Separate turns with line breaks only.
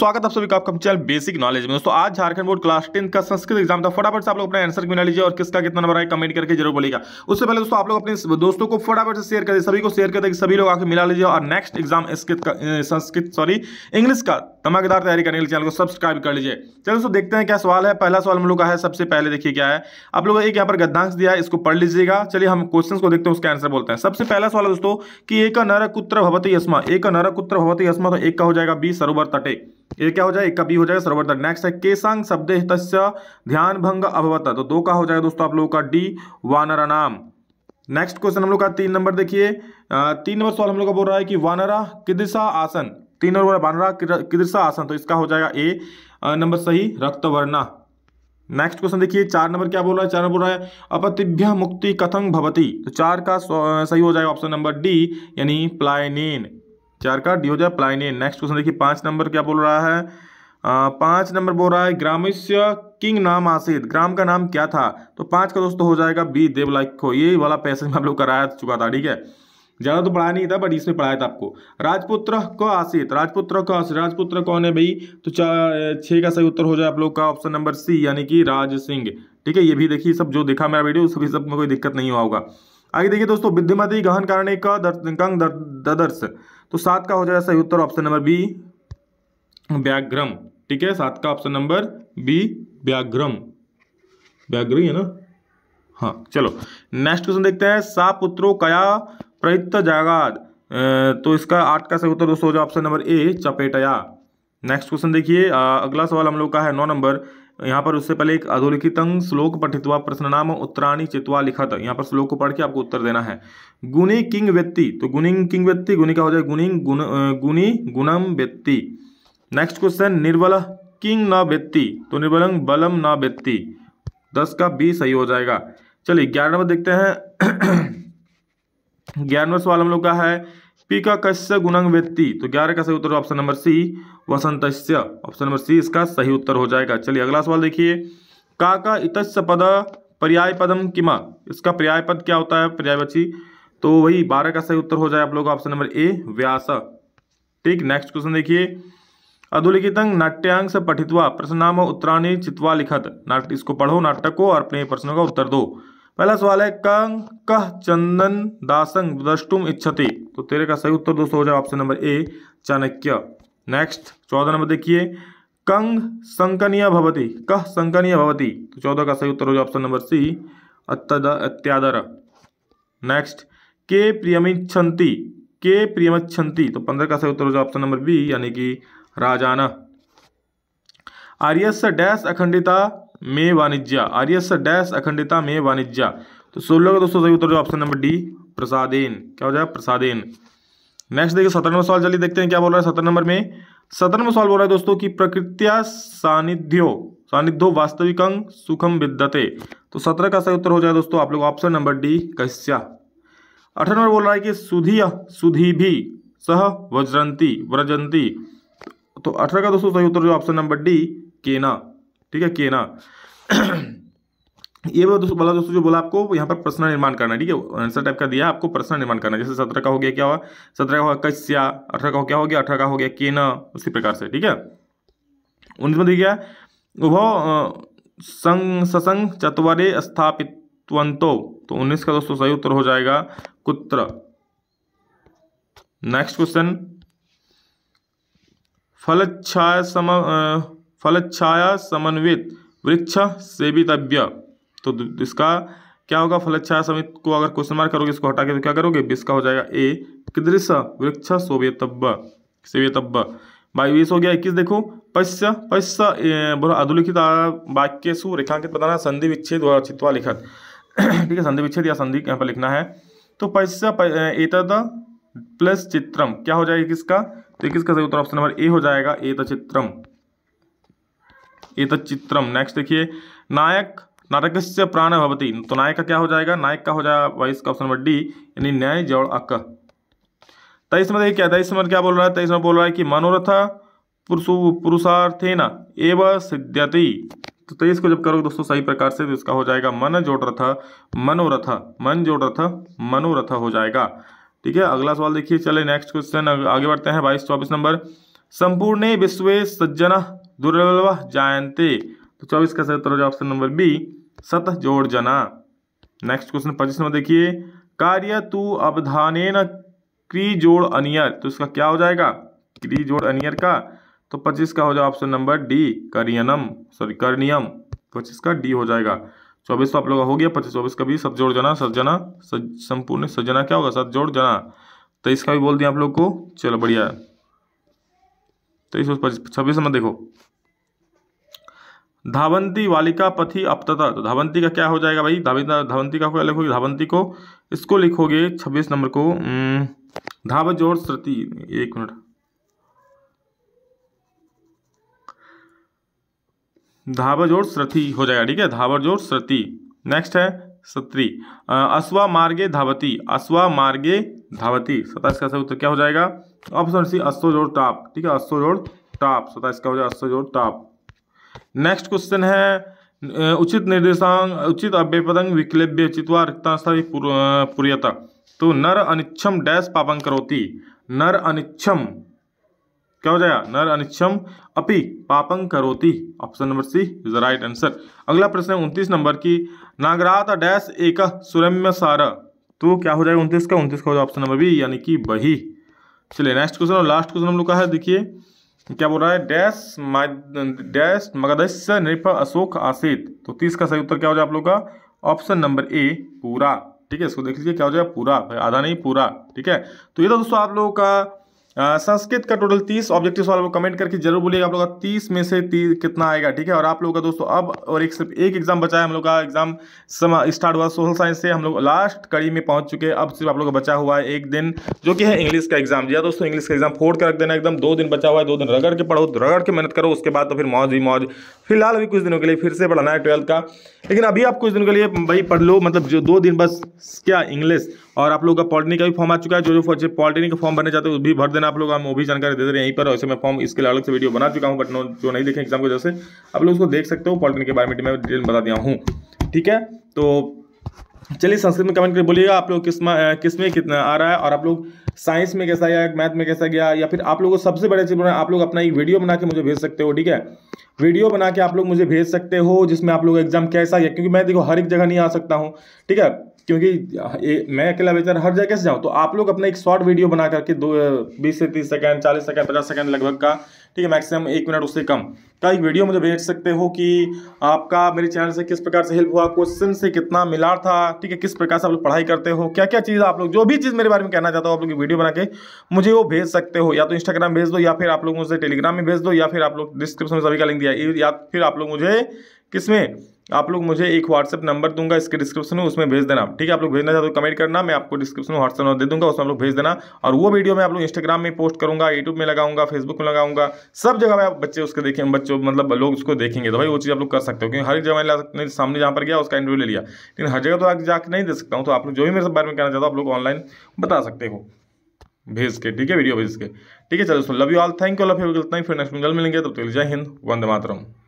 स्वागत आप सभी का आपका चैनल बेसिक नॉलेज में दोस्तों आज झारखंड बोर्ड क्लास टेंथ का संस्कृत एग्जाम था फटाफट से आप लोग अपना आंसर मिला लीजिए और किसका कितना नंबर आए कमेंट करके जरूर बोलेगा उससे पहले दोस्तों आप लोग अपने दोस्तों को फटाफट से शेयर कर सभी को शेयर कर सभी लोग आके मिला लीजिए और next exam Sanskrit sorry English का धमाकेदार तैयारी करने के लिए चैनल को सब्सक्राइब कर लीजिए चलो दोस्तों देखते हैं क्या सवाल है पहला सवाल हम लोग का है सबसे पहले देखिए क्या है आप लोग एक यहाँ पर गद्दांश दिया है इसको पढ़ लीजिएगा चलिए हम क्वेश्चन को देखते हैं उसका आंसर बोलते हैं सबसे पहला सवाल दोस्तों कि एक नरक उत्तर भवती अस्मा एक नरक उत्तर भवती अस्मा तो एक का हो जाएगा बी सरोवर तटे ये क्या हो जाए एक का बी हो जाएगा सर्वर्धन नेक्स्ट है केसांग शब्द तस्य ध्यान भंग अभवत तो दो का हो जाएगा दोस्तों आप लोगों का डी वानरा नाम नेक्स्ट क्वेश्चन हम लोग का तीन नंबर देखिए तीन नंबर सवाल हम लोग का बोल रहा है कि वानरा किदिशा आसन तीन नंबर वानरा किदिशा आसन तो इसका हो जाएगा ए नंबर सही रक्तवर्णा नेक्स्ट क्वेश्चन देखिए चार नंबर क्या बोल रहा है चार नंबर बोल रहा है अपतिभ्य मुक्ति कथंग भवती तो चार का सही हो जाएगा ऑप्शन नंबर डी यानी प्लायनेन चार का डी हो जाए प्लाइनियन नेक्स्ट क्वेश्चन देखिए पांच नंबर क्या बोल रहा है पांच नंबर बोल रहा है ग्रामिष्य किंग नाम आसिद ग्राम का नाम क्या था तो पांच का दोस्तों हो जाएगा बी देवलाइक को ये वाला पैसेज में आप लोग कराया चुका था ठीक है ज़्यादा तो पढ़ाया नहीं था बट इसमें पढ़ाया था आपको राजपुत्र को आसित राजपुत्र को आसित राजपुत्र कौन है भाई तो छह का सही उत्तर हो जाए आप लोग का ऑप्शन नंबर सी यानी कि राज सिंह ठीक है ये भी देखिए सब जो देखा मेरा वीडियो सभी सब में कोई दिक्कत नहीं हुआ होगा आगे देखिए दोस्तों विद्युमती गहन कारण एक का ददर्श तो सात का हो जाएगा सही उत्तर ऑप्शन नंबर बी व्याघ्रम ठीक है सात का ऑप्शन नंबर बी व्याघ्रम व्याघ्र है ना हाँ चलो नेक्स्ट क्वेश्चन देखते हैं सा पुत्रो कया प्रयुक्त जागाद तो इसका आठ का सही उत्तर दोस्तों हो जाए ऑप्शन नंबर ए चपेटया नेक्स्ट क्वेश्चन देखिए अगला सवाल हम लोग का है नौ नंबर यहाँ पर उससे पहले एक अधोलिखितंग श्लोक पठित्वा प्रश्न नाम उत्तराणी चितवा था यहाँ पर श्लोक को पढ़ के आपको उत्तर देना है गुणी किंग व्यक्ति तो गुणिंग किंग व्यक्ति गुणी क्या हो जाए गुणी गुण गुणी गुणम व्यक्ति नेक्स्ट क्वेश्चन निर्बल किंग न व्यक्ति तो निर्बलंग बलम न व्यक्ति दस का बी सही हो जाएगा चलिए ग्यारहवा देखते हैं ग्यारहवा सवाल हम लोग का है पी का कश्य गुणंग व्यक्ति तो ग्यारह का सही उत्तर ऑप्शन नंबर सी वसंत ऑप्शन नंबर सी इसका सही उत्तर हो जाएगा चलिए अगला सवाल देखिए का का इत पद पर्याय पदम किमा इसका पर्याय पद क्या होता है पर्यायवाची तो वही बारह का सही उत्तर हो जाए आप लोग ऑप्शन नंबर ए व्यास ठीक नेक्स्ट क्वेश्चन देखिए अधोलिखितंग नाट्यांश पठित्वा प्रश्न नाम उत्तराणी चित्वा लिखत नाट इसको पढ़ो नाटक को और अपने प्रश्नों का उत्तर दो पहला सवाल है कंग कह चंदन दासंग द्रष्टुम इच्छति तो तेरे का सही उत्तर दोस्तों हो जाए option number A Chanakya next चौदह नंबर देखिए कंग संकनीय भवती कह संकनीय भवती तो चौदह का सही उत्तर हो जाए ऑप्शन नंबर सी अत्यादर नेक्स्ट के प्रियमिच्छन्ति के प्रियमिच्छन्ति तो पंद्रह का सही उत्तर हो जाए ऑप्शन नंबर बी यानी कि राजाना आर्यस डैश अखंडिता में वाणिज्य आर्यस डैश अखंडता में वाणिज्य तो सोलह का दोस्तों सही उत्तर जो ऑप्शन नंबर डी प्रसादेन क्या हो जाएगा प्रसादेन नेक्स्ट देखिए सत्रह नंबर सवाल चलिए देखते हैं क्या बोल रहा है सत्रह नंबर में सत्रह नंबर सवाल बोल रहा है दोस्तों की प्रकृतिया सानिध्यो सानिध्यो वास्तविक अंग सुखम विद्यते तो सत्रह का सही उत्तर हो जाए दोस्तों आप लोग ऑप्शन नंबर डी कश्या अठारह नंबर बोल रहा है कि सुधी सुधी भी सह वज्रंती व्रजंती तो अठारह का दोस्तों सही उत्तर जो ऑप्शन नंबर डी केना ठीक है के ना ये वाला दोस्तों जो बोला आपको यहाँ पर प्रश्न निर्माण करना ठीक है आंसर टाइप का दिया आपको प्रश्न निर्माण करना जैसे सत्रह का हो गया क्या हुआ सत्रह का हुआ कश्या अठारह का क्या हो गया अठारह का हो गया केना उसी प्रकार से ठीक है उन्नीस में देखिए उभव संग ससंग चतवरे स्थापितवंतो तो उन्नीस का दोस्तों सही उत्तर हो जाएगा कुत्र नेक्स्ट क्वेश्चन फल छाया सम फलच्छाया समन्वित वृक्ष सेवितव्य तो इसका क्या होगा फलच्छाया समित को अगर क्वेश्चन मार्क करोगे इसको हटा के तो क्या करोगे बीस का हो जाएगा ए कृदृश वृक्ष सोवेतव्य सेवेतव्य बाई बीस हो गया इक्कीस देखो पश्य पश्य बोला अधोलिखित सु रेखांकित बताना संधि विच्छेद और चित्वा लिखत ठीक है संधि विच्छेद या संधि यहाँ पर लिखना है तो पश्य एतद प्लस चित्रम क्या हो जाएगा किसका तो किसका सही उत्तर ऑप्शन नंबर ए हो जाएगा एत चित्रम एक चित्र नेक्स्ट देखिए नायक नाटक से प्राण भवती तो नायक का क्या हो जाएगा नायक का हो जाएगा वाइस का ऑप्शन नंबर डी यानी न्याय जड़ अक तेईस में देखिए क्या तेईस में क्या बोल रहा है तेईस में बोल रहा है कि मनोरथ पुरुषु न एव सिद्ध्यति तो तेईस को जब करोगे दोस्तों सही प्रकार से तो इसका हो जाएगा मन जोड़ रथ मनोरथ मन जोड़ रथ मनोरथ हो जाएगा ठीक है अगला सवाल देखिए चले नेक्स्ट क्वेश्चन आगे बढ़ते हैं बाईस चौबीस नंबर संपूर्ण विश्व सज्जन दुर्लभ जायंते तो चौबीस का सही उत्तर हो जाए ऑप्शन नंबर बी सत जोड़ जना नेक्स्ट क्वेश्चन पच्चीस नंबर देखिए कार्य तू अवधाने न क्री जोड़ अनियर तो इसका क्या हो जाएगा क्री जोड़ अनियर का तो पच्चीस का हो जाए ऑप्शन नंबर डी करियनम सॉरी करनियम पच्चीस का डी हो जाएगा चौबीस तो आप लोग हो गया पच्चीस चौबीस का भी सब जोड़ जना सजना सज संपूर्ण सजना क्या होगा सत जोड़ जना तो इसका भी बोल दिया आप लोग को चलो बढ़िया तेईस तो सौ पच्चीस छब्बीस नंबर देखो धावंती वालिका पथी तथा तो धावंती का क्या हो जाएगा भाई धावंती का क्या लिखोगे धावंती को इसको लिखोगे छब्बीस नंबर को जोर श्रुति एक मिनट जोर श्रति हो जाएगा ठीक है जोर श्रति नेक्स्ट है सत्री अश्वा मार्गे धावती अश्वा मार्गे धावती सताइस का उत्तर क्या हो जाएगा ऑप्शन सी अस्सोजोड़ टाप ठीक है अस्सोजोड़ टाप सोता इसका हो जाए अस्सोजोड़ टाप नेक्स्ट क्वेश्चन है उचित निर्देशांग उचित अव्यपदंग उचित व रिक्तांस्थाई पुरियत तो नर अनिच्छम डैश पापंग करोती नर अनिच्छम क्या हो जाएगा नर अनिच्छम अपि पापंग करोती option number C is the right answer अगला प्रश्न है उनतीस नंबर की नागरात डैश एक सुरम्य सार तो क्या हो जाएगा उनतीस का उनतीस का हो जाएगा ऑप्शन नंबर बी यानी कि बही चलिए नेक्स्ट क्वेश्चन और लास्ट क्वेश्चन हम लोग का है देखिए क्या बोल रहा है डैश डैश मगधस्य नृप अशोक आसित तो तीस का सही उत्तर क्या हो जाए आप लोग का ऑप्शन नंबर ए पूरा ठीक है इसको देख लीजिए क्या हो जाए पूरा आधा नहीं पूरा ठीक है तो ये तो दोस्तों आप लोगों का संस्कृत का टोटल तीस ऑब्जेक्टिव सवाल को कमेंट करके जरूर बोलिएगा आप लोग का तीस में से तीस कितना आएगा ठीक है और आप लोगों का दोस्तों अब और एक सिर्फ एक एग्जाम बचा है हम लोग का एग्जाम स्टार्ट हुआ सोशल साइंस से हम लोग लास्ट कड़ी में पहुंच चुके हैं अब सिर्फ आप लोग का बचा हुआ है एक दिन जो कि है इंग्लिश का एग्जाम जी हाँ दोस्तों इंग्लिश का एग्जाम फोड़ कर रख देना एकदम दो दिन बचा हुआ है दो दिन रगड़ के पढ़ो रगड़ के मेहनत करो उसके बाद तो फिर मौज ही मौज फिलहाल अभी कुछ दिनों के लिए फिर से पढ़ना है ट्वेल्थ का लेकिन अभी आप कुछ दिनों के लिए भाई पढ़ लो मतलब जो दो दिन बस क्या इंग्लिश और आप लोग का पॉलिटेनिक का भी फॉर्म आ चुका है जो जो पॉलिटिक का फॉर्म भरने चाहते हो भी भर देना आप लोग हम वो भी जानकारी दे दे रहे हैं यहीं पर ऐसे मैं फॉर्म इसके अलग से वीडियो बना चुका हूँ बट जो नहीं देखें एग्जाम की वजह से आप लोग उसको देख सकते हो पॉलिटेनिक के बारे में मैं डिटेल बता दिया हूँ ठीक है तो चलिए संस्कृत में कमेंट कर बोलिएगा आप लोग किस किस में कितना आ रहा है और आप लोग साइंस में कैसा गया मैथ में कैसा गया या फिर आप लोगों को सबसे बड़ी चीज़ बना आप लोग अपना एक वीडियो बना के मुझे भेज सकते हो ठीक है वीडियो बना के आप लोग मुझे भेज सकते हो जिसमें आप लोग एग्जाम कैसा गया क्योंकि मैं देखो हर एक जगह नहीं आ सकता हूँ ठीक है क्योंकि मैं अकेला बेचार हर जगह से जाऊँ तो आप लोग अपना एक शॉर्ट वीडियो बना करके दो बीस से तीस सेकेंड चालीस सेकेंड पचास सेकेंड लगभग का ठीक है मैक्सिमम एक मिनट उससे कम का एक वीडियो मुझे भेज सकते हो कि आपका मेरे चैनल से किस प्रकार से हेल्प हुआ क्वेश्चन से कितना मिला था ठीक है किस प्रकार से आप लोग पढ़ाई करते हो क्या क्या चीज़ आप लोग जो भी चीज़ मेरे बारे में कहना चाहता हो आप लोग वीडियो बना के मुझे वो भेज सकते हो या तो इंस्टाग्राम भेज दो या फिर आप लोग मुझे टेलीग्राम में भेज दो या फिर आप लोग डिस्क्रिप्शन में सभी का लिंक दिया या फिर आप लोग मुझे किसमें आप लोग मुझे एक व्हाट्सअप नंबर दूंगा इसके डिस्क्रिप्शन में उसमें भेज देना ठीक है आप लोग भेजना चाहते हो कमेंट करना मैं आपको डिस्क्रिप्शन में व्हाट्सअप नंबर दे दूंगा उसमें आप लोग भेज देना और वो वीडियो मैं आप लोग इंस्टाग्राम में पोस्ट करूंगा यूट्यूब में लगाऊंगा फेसबुक में लगाऊंगा सब जगह मैं आप बच्चे उसके देखें बच्चों मतलब लोग उसको देखेंगे तो भाई वो चीज़ आप लोग कर सकते हो क्योंकि हर एक जगह मैं सामने जहाँ पर गया उसका इंटरव्यू ले लिया लेकिन हर जगह तो आगे जाकर नहीं दे सकता हूँ तो आप लोग जो भी मेरे बारे में कहना चाहता हो आप लोग ऑनलाइन बता सकते हो भेज के ठीक है वीडियो भेज के ठीक है चलो दोस्तों love you all thank you love you इतना ही फिर नेक्स्ट जल्द मिलेंगे तब तक जय हिंद वंदे मातरम